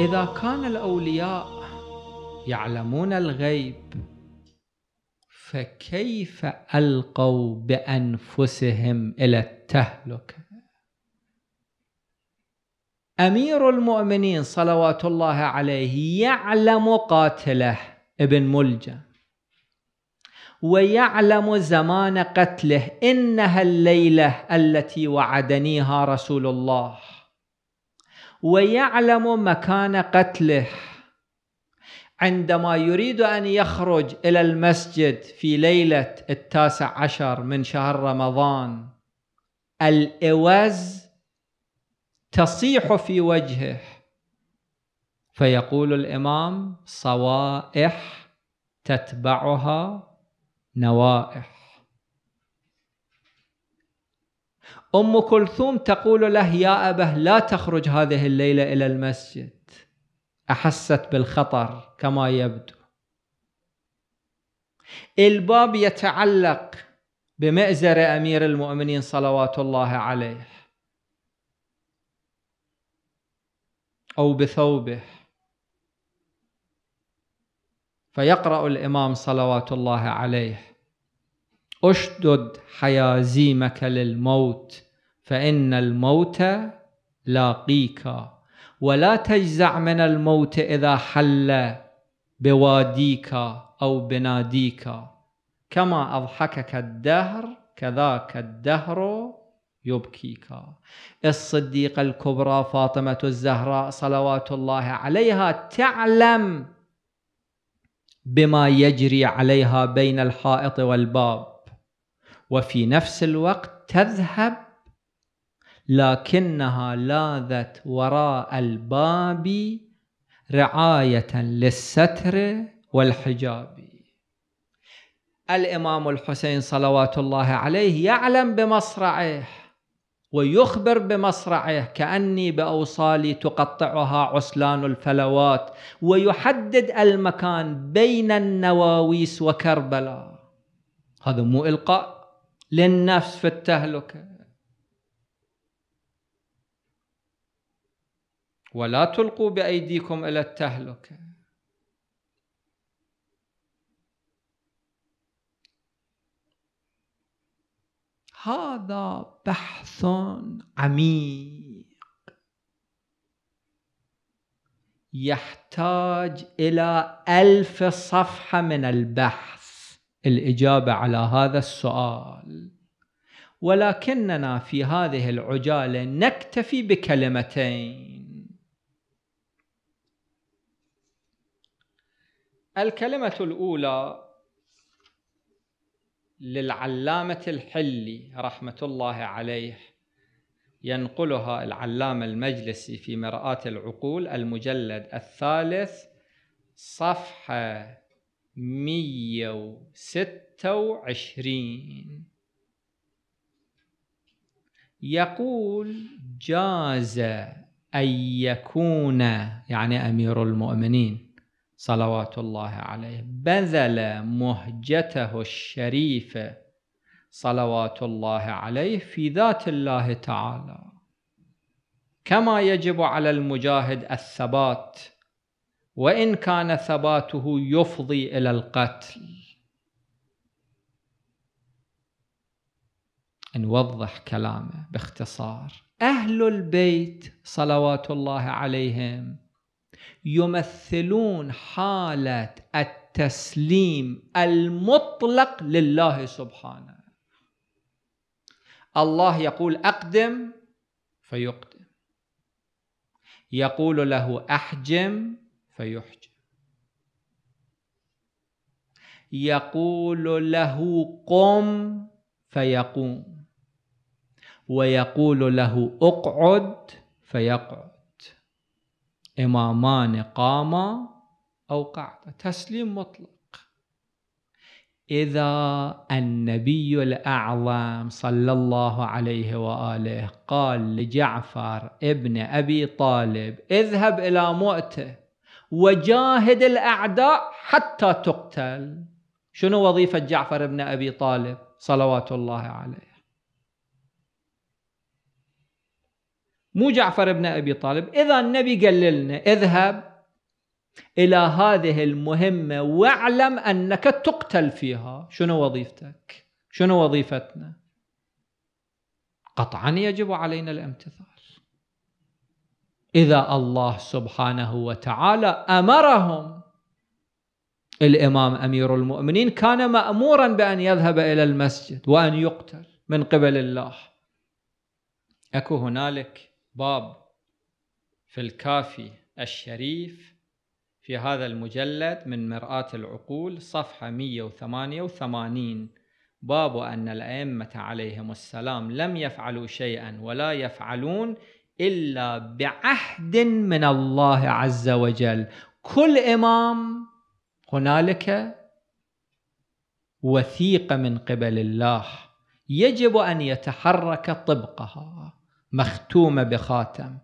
إذا كان الأولياء يعلمون الغيب فكيف ألقوا بأنفسهم إلى التهلكة أمير المؤمنين صلوات الله عليه يعلم قاتله ابن ملجم ويعلم زمان قتله إنها الليلة التي وعدنيها رسول الله ويعلم مكان قتله عندما يريد أن يخرج إلى المسجد في ليلة التاسع عشر من شهر رمضان الإوز تصيح في وجهه فيقول الإمام صوائح تتبعها نوائح أم كلثوم تقول له يا أبه لا تخرج هذه الليلة إلى المسجد أحست بالخطر كما يبدو الباب يتعلق بمئزر أمير المؤمنين صلوات الله عليه أو بثوبه فيقرأ الإمام صلوات الله عليه اشدد حيازيمك للموت فإن الموت لاقيك ولا تجزع من الموت إذا حل بواديك أو بناديك كما أضحكك الدهر كذاك الدهر يبكيك الصديقة الكبرى فاطمة الزهراء صلوات الله عليها تعلم بما يجري عليها بين الحائط والباب وفي نفس الوقت تذهب لكنها لاذت وراء الباب رعاية للستر والحجاب الإمام الحسين صلوات الله عليه يعلم بمصرعه ويخبر بمصرعه كأني بأوصالي تقطعها عسلان الفلوات ويحدد المكان بين النواويس وكربلاء هذا مو إلقاء للنفس في التهلكة ولا تلقوا بأيديكم إلى التهلكة هذا بحث عميق يحتاج إلى ألف صفحة من البحث الاجابه على هذا السؤال ولكننا في هذه العجاله نكتفي بكلمتين الكلمه الاولى للعلامه الحلي رحمه الله عليه ينقلها العلامه المجلسي في مراه العقول المجلد الثالث صفحه مية وستة وعشرين يقول جاز أن يكون يعني أمير المؤمنين صلوات الله عليه بذل مهجته الشريفة صلوات الله عليه في ذات الله تعالى كما يجب على المجاهد الثبات وان كان ثباته يفضي الى القتل نوضح كلامه باختصار اهل البيت صلوات الله عليهم يمثلون حاله التسليم المطلق لله سبحانه الله يقول اقدم فيقدم يقول له احجم فيحجب يقول له قم فيقوم ويقول له اقعد فيقعد إمامان قاما أو قعدة تسليم مطلق إذا النبي الأعظم صلى الله عليه وآله قال لجعفر ابن أبي طالب اذهب إلى مؤته وجاهد الأعداء حتى تقتل شنو وظيفة جعفر بن أبي طالب صلوات الله عليه مو جعفر بن أبي طالب إذا النبي قال لنا اذهب إلى هذه المهمة واعلم أنك تقتل فيها شنو وظيفتك شنو وظيفتنا قطعا يجب علينا الامتثال إذا الله سبحانه وتعالى أمرهم الإمام أمير المؤمنين كان مأمورا بأن يذهب إلى المسجد وأن يقتل من قبل الله أكو هنالك باب في الكافي الشريف في هذا المجلد من مرآة العقول صفحة 188 باب أن الأئمة عليهم السلام لم يفعلوا شيئا ولا يفعلون إلا بعهد من الله عز وجل كل إمام هنالك وثيقة من قبل الله يجب أن يتحرك طبقها مختومة بخاتم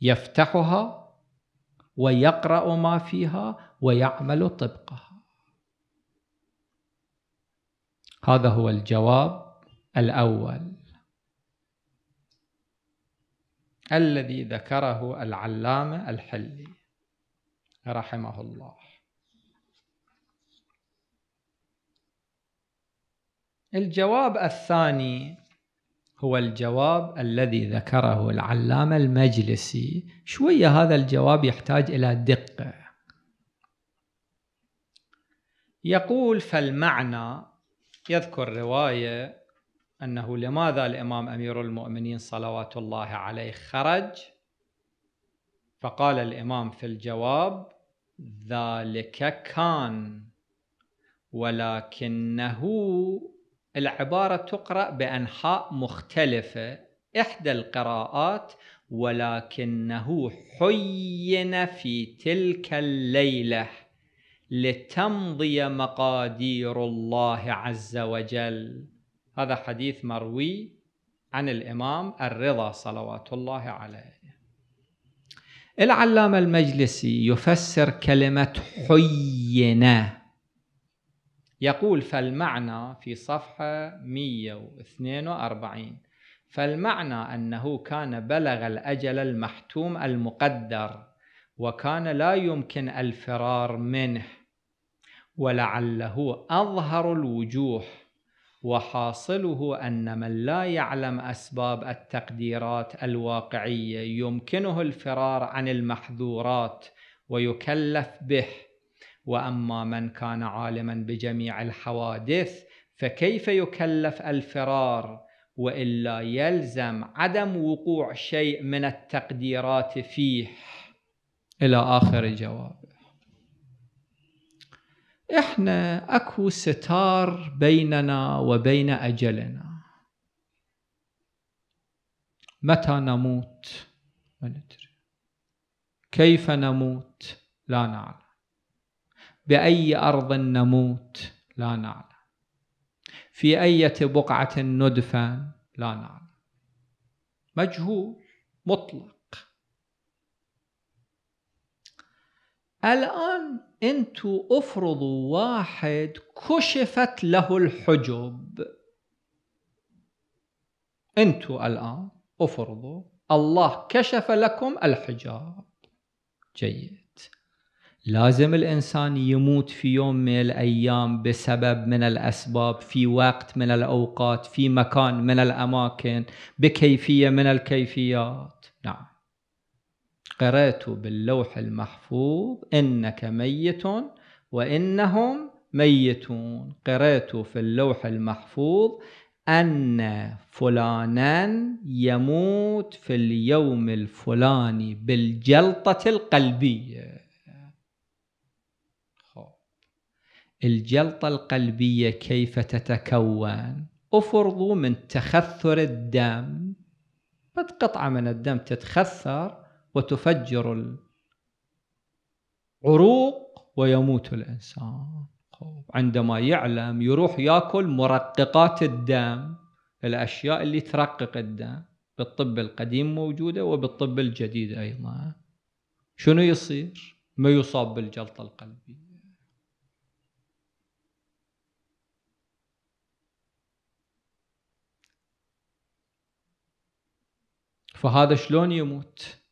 يفتحها ويقرأ ما فيها ويعمل طبقها هذا هو الجواب الأول الذي ذكره العلامة الحلي رحمه الله الجواب الثاني هو الجواب الذي ذكره العلامة المجلسي شوية هذا الجواب يحتاج إلى دقة يقول فالمعنى يذكر رواية أنه لماذا الإمام أمير المؤمنين صلوات الله عليه خرج فقال الإمام في الجواب ذلك كان ولكنه العبارة تقرأ بأنحاء مختلفة إحدى القراءات ولكنه حين في تلك الليلة لتمضي مقادير الله عز وجل هذا حديث مروي عن الإمام الرضا صلوات الله عليه العلامة المجلسي يفسر كلمة حينا يقول فالمعنى في صفحة 142 فالمعنى أنه كان بلغ الأجل المحتوم المقدر وكان لا يمكن الفرار منه ولعله أظهر الوجوه وحاصله أن من لا يعلم أسباب التقديرات الواقعية يمكنه الفرار عن المحظورات ويكلف به وأما من كان عالما بجميع الحوادث فكيف يكلف الفرار وإلا يلزم عدم وقوع شيء من التقديرات فيه إلى آخر جواب احنا اكو ستار بيننا وبين اجلنا متى نموت ما ندري كيف نموت لا نعلم باي ارض نموت لا نعلم في اي بقعه ندفن لا نعلم مجهول مطلق الآن أنتوا افرضوا واحد كشفت له الحجب أنتوا الآن افرضوا الله كشف لكم الحجاب جيد لازم الإنسان يموت في يوم من الأيام بسبب من الأسباب في وقت من الأوقات في مكان من الأماكن بكيفية من الكيفيات قرأت باللوح المحفوظ إنك ميت وإنهم ميتون قرأت في اللوح المحفوظ أن فلانا يموت في اليوم الفلاني بالجلطة القلبية الجلطة القلبية كيف تتكون أفرضوا من تخثر الدم قطعة من الدم تتخثر وتفجر العروق ويموت الإنسان عندما يعلم يروح ياكل مرققات الدم الأشياء اللي ترقق الدم بالطب القديم موجودة وبالطب الجديد أيضا شنو يصير؟ ما يصاب بالجلطة القلبية فهذا شلون يموت؟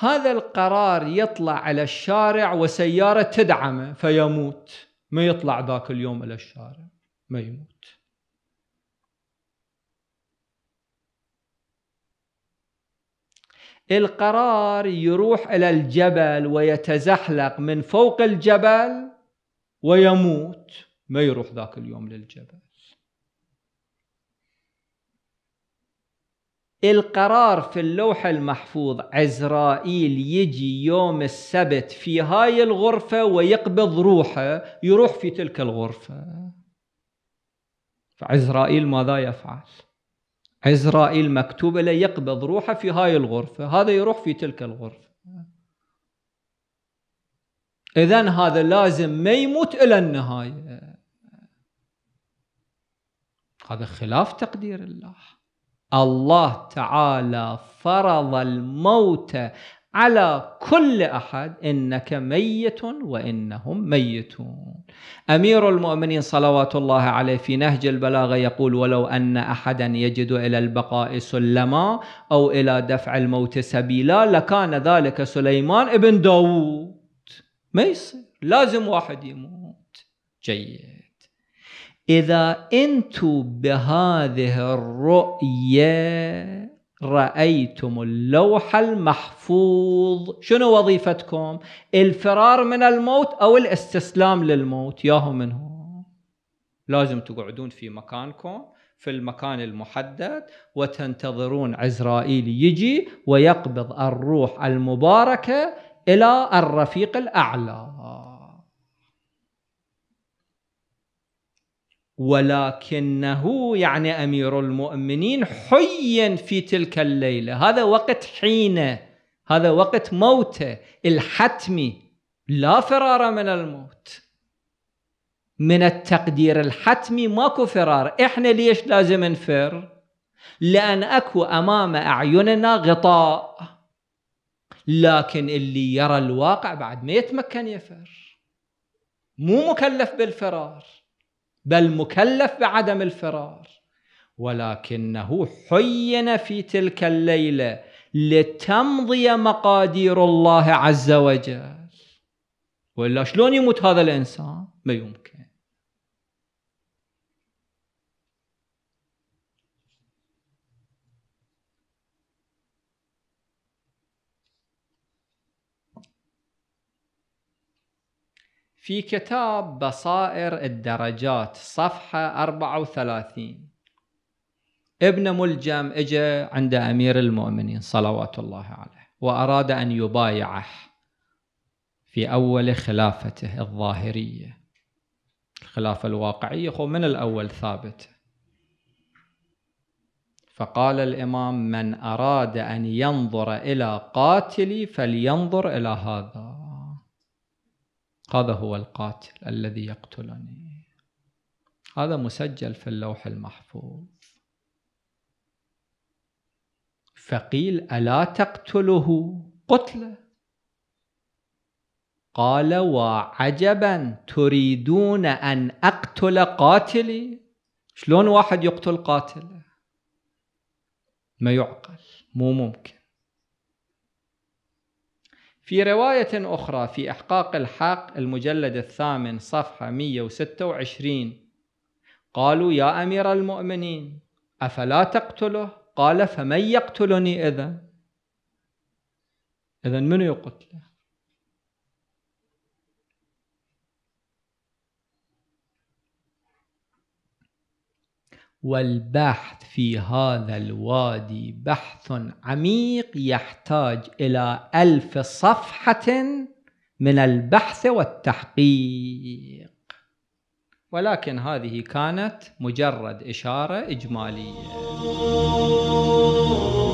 هذا القرار يطلع على الشارع وسيارة تدعمه فيموت ما يطلع ذاك اليوم إلى الشارع ما يموت القرار يروح إلى الجبل ويتزحلق من فوق الجبل ويموت ما يروح ذاك اليوم للجبل القرار في اللوح المحفوظ عزرائيل يجي يوم السبت في هاي الغرفة ويقبض روحه يروح في تلك الغرفة فعزرائيل ماذا يفعل عزرائيل مكتوب له يقبض روحه في هاي الغرفة هذا يروح في تلك الغرفة إذا هذا لازم ما يموت إلى النهاية هذا خلاف تقدير الله الله تعالى فرض الموت على كل احد انك ميت وانهم ميتون. امير المؤمنين صلوات الله عليه في نهج البلاغه يقول ولو ان احدا يجد الى البقاء سلما او الى دفع الموت سبيلا لكان ذلك سليمان ابن داوود. ما يصير لازم واحد يموت. جيد. إذا أنتم بهذه الرؤية رأيتم اللوح المحفوظ شنو وظيفتكم الفرار من الموت أو الاستسلام للموت ياهو منه لازم تقعدون في مكانكم في المكان المحدد وتنتظرون عزرائيل يجي ويقبض الروح المباركة إلى الرفيق الأعلى ولكنه يعني امير المؤمنين حي في تلك الليله هذا وقت حينه هذا وقت موته الحتمي لا فرار من الموت من التقدير الحتمي ماكو فرار احنا ليش لازم نفر لان اكو امام اعيننا غطاء لكن اللي يرى الواقع بعد ما يتمكن يفر مو مكلف بالفرار بل مكلف بعدم الفرار ولكنه حين في تلك الليله لتمضي مقادير الله عز وجل والا شلون يموت هذا الانسان ما يمكن في كتاب بصائر الدرجات صفحة 34 ابن ملجم اجى عند أمير المؤمنين صلوات الله عليه وأراد أن يبايعه في أول خلافته الظاهرية الخلافة الواقعية هو من الأول ثابت فقال الإمام من أراد أن ينظر إلى قاتلي فلينظر إلى هذا هذا هو القاتل الذي يقتلني هذا مسجل في اللوح المحفوظ فقيل ألا تقتله قتله قال وعجبا تريدون أن أقتل قاتلي شلون واحد يقتل قاتله ما يعقل مو ممكن في رواية أخرى في إحقاق الحق المجلد الثامن صفحة 126 قالوا يا أمير المؤمنين أفلا تقتله؟ قال فمن يقتلني إذا؟ إذا من يقتله؟ والبحث في هذا الوادي بحث عميق يحتاج إلى ألف صفحة من البحث والتحقيق ولكن هذه كانت مجرد إشارة إجمالية